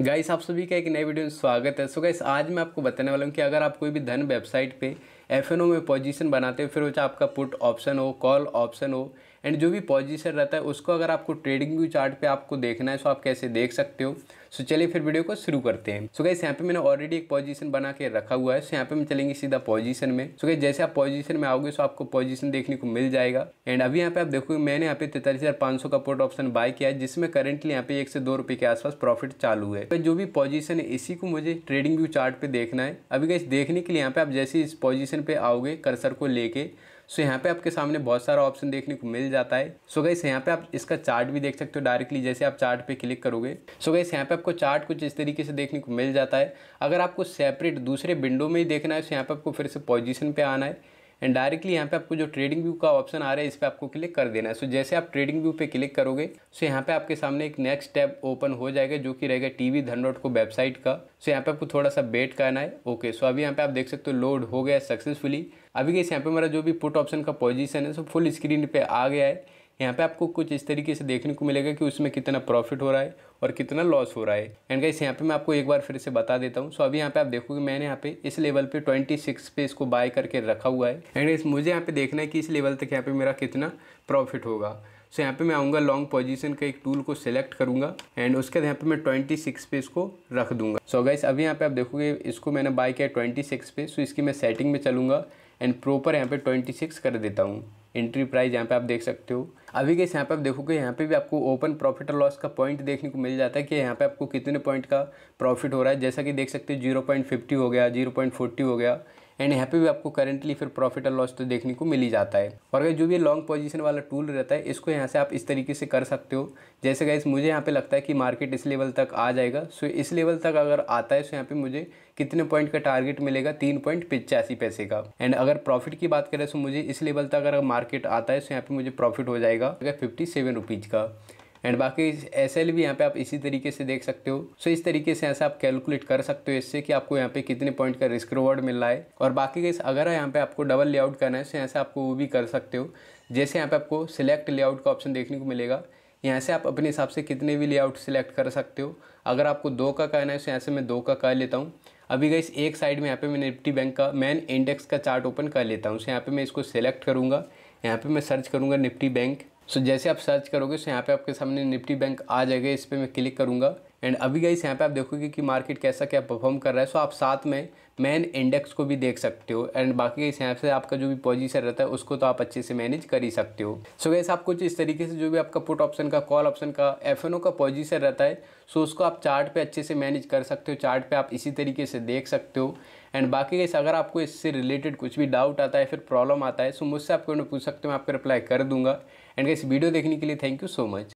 guys आप सभी का एक नए वीडियो में स्वागत है सो so गाइस आज मैं आपको बताने वाला हूँ कि अगर आप कोई भी धन वेबसाइट पे एफ में पोजीशन बनाते हो फिर वो चाहे आपका पुट ऑप्शन हो कॉल ऑप्शन हो एंड जो भी पॉजिशन रहता है उसको अगर आपको ट्रेडिंग व्यू चार्ट पे आपको देखना है तो आप कैसे देख सकते हो सो चलिए फिर वीडियो को शुरू करते हैं सो गई यहाँ पे मैंने ऑलरेडी एक पोजीशन बना के रखा हुआ है सो यहाँ पे हम चलेंगे सीधा पोजीशन में सो गई जैसे आप पोजीशन में आओगे सो आपको पोजीशन देखने को मिल जाएगा एंड अभी यहाँ पे आप देखोगे मैंने यहाँ पे तैतालीस हजार सौ का पोर्ट ऑप्शन बाय किया है जिसमें करेंटली यहाँ पे एक से दो रुपए के आसपास प्रॉफिट चालू है तो जो भी पॉजिशन है इसी को मुझे ट्रेडिंग व्यू चार्ट पे देखना है अभी गई देखने के लिए यहाँ पे आप जैसे इस पॉजिशन पे आओगे कर्सर को लेके सो यहाँ पे आपके सामने बहुत सारा ऑप्शन देखने को मिल जाता है सो गई यहाँ पे आप इसका चार्ट भी देख सकते हो डायरेक्टली जैसे आप चार्ट पे क्लिक करोगे सो गई यहाँ पे आपको चार्ट कुछ इस तरीके से देखने को मिल जाता है अगर आपको सेपरेट दूसरे विंडो में ही देखना है तो यहाँ पे आपको फिर से पोजिशन पर आना है एंड डायरेक्टली यहाँ पे आपको जो ट्रेडिंग व्यू का ऑप्शन आ रहा है इस पर आपको क्लिक कर देना है सो जैसे आप ट्रेडिंग व्यू पे क्लिक करोगे सो यहाँ पे आपके सामने एक नेक्स्ट टैब ओपन हो जाएगा जो कि रहेगा टीवी वी को वेबसाइट का सो यहाँ पे आपको थोड़ा सा वेट करना है ओके सो अभी यहाँ पे आप देख सकते हो लोड हो गया सक्सेसफुली अभी कैसे यहाँ पे मेरा जो भी पुट ऑप्शन का पोजिशन है सो फुल स्क्रीन पर आ गया है यहाँ पे आपको कुछ इस तरीके से देखने को मिलेगा कि उसमें कितना प्रॉफिट हो रहा है और कितना लॉस हो रहा है एंड गाइस यहाँ पे मैं आपको एक बार फिर से बता देता हूँ सो अभी यहाँ पे आप देखोगे मैंने यहाँ पे इस लेवल पे 26 पे इसको बाय करके रखा हुआ है एंड गाइस मुझे यहाँ पे देखना है कि इस लेवल तक यहाँ पे मेरा कितना प्रॉफिट होगा सो यहाँ पे मैं आऊँगा लॉन्ग पोजिशन का एक टूल को सिलेक्ट करूँगा एंड उसके बाद यहाँ पर मैं सिक्स पे इसको रख दूंगा सो गाइस अभी यहाँ पे आप देखोगे इसको मैंने बाय किया सिक्स पे सो इसकी मैं सेटिंग में चलूँगा एंड प्रॉपर यहाँ पे 26 कर देता हूँ एंट्री प्राइस यहाँ पे आप देख सकते हो अभी के यहाँ पे आप देखोगे यहाँ पे भी आपको ओपन प्रॉफिट और लॉस का पॉइंट देखने को मिल जाता है कि यहाँ पे आपको कितने पॉइंट का प्रॉफिट हो रहा है जैसा कि देख सकते हो जीरो पॉइंट फिफ्टी हो गया जीरो पॉइंट फोर्टी हो गया एंड यहाँ पे भी आपको करेंटली फिर प्रॉफिट और लॉस तो देखने को मिल ही जाता है और अगर जो भी लॉन्ग पोजीशन वाला टूल रहता है इसको यहाँ से आप इस तरीके से कर सकते हो जैसे गाइज मुझे यहाँ पे लगता है कि मार्केट इस लेवल तक आ जाएगा सो इस लेवल तक अगर आता है सो यहाँ पे मुझे कितने पॉइंट का टारगेट मिलेगा तीन पॉइंट पिचासी पैसे का एंड अगर प्रॉफिट की बात करें तो मुझे इस लेवल तक अगर मार्केट आता है तो यहाँ पे मुझे प्रॉफिट हो जाएगा फिफ्टी सेवन रुपीज़ का एंड बाकी एस भी यहाँ पे आप इसी तरीके से देख सकते हो सो इस तरीके से ऐसा आप कैलकुलेट कर सकते हो इससे कि आपको यहाँ पे कितने पॉइंट का रिस्क रिवॉर्ड मिल रहा है और बाकी इस अगर यहाँ पे आपको डबल लेआउट करना है तो यहाँ से आपको वो भी कर सकते हो जैसे यहाँ पे आपको सिलेक्ट लेआउट का ऑप्शन देखने को मिलेगा यहाँ से आप अपने हिसाब से कितने भी लेआउट सिलेक्ट कर सकते हो अगर आपको दो का कहना है तो यहाँ से मैं दो का कह लेता हूँ अभी गई एक साइड में यहाँ पे मैं निफ्टी बैंक का मैन इंडेक्स का चार्ट ओपन कर लेता हूँ सो यहाँ पे मैं इसको सिलेक्ट करूँगा यहाँ पे मैं सर्च करूँगा निफ्टी बैंक सो जैसे आप सर्च करोगे सो यहाँ पे आपके सामने निफ्टी बैंक आ जाएगा इस पर मैं क्लिक करूँगा एंड अभी गई यहाँ पे आप देखोगे कि मार्केट कैसा क्या परफॉर्म कर रहा है सो आप साथ में मेन इंडेक्स को भी देख सकते हो एंड बाकी इस यहाँ से आपका जो भी पोजीशन रहता है उसको तो आप अच्छे से मैनेज कर ही सकते हो सो so गैस आप कुछ इस तरीके से जो भी आपका पुट ऑप्शन का कॉल ऑप्शन का एफ का पोजीशन रहता है सो so उसको आप चार्ट पे अच्छे से मैनेज कर सकते हो चार्ट पे आप इसी तरीके से देख सकते हो एंड बाकी गैस अगर आपको इससे रिलेटेड कुछ भी डाउट आता है फिर प्रॉब्लम आता है सो so मुझसे आप पूछ सकते हो मैं आपको रिप्लाई कर दूंगा एंड गैस वीडियो देखने के लिए थैंक यू सो मच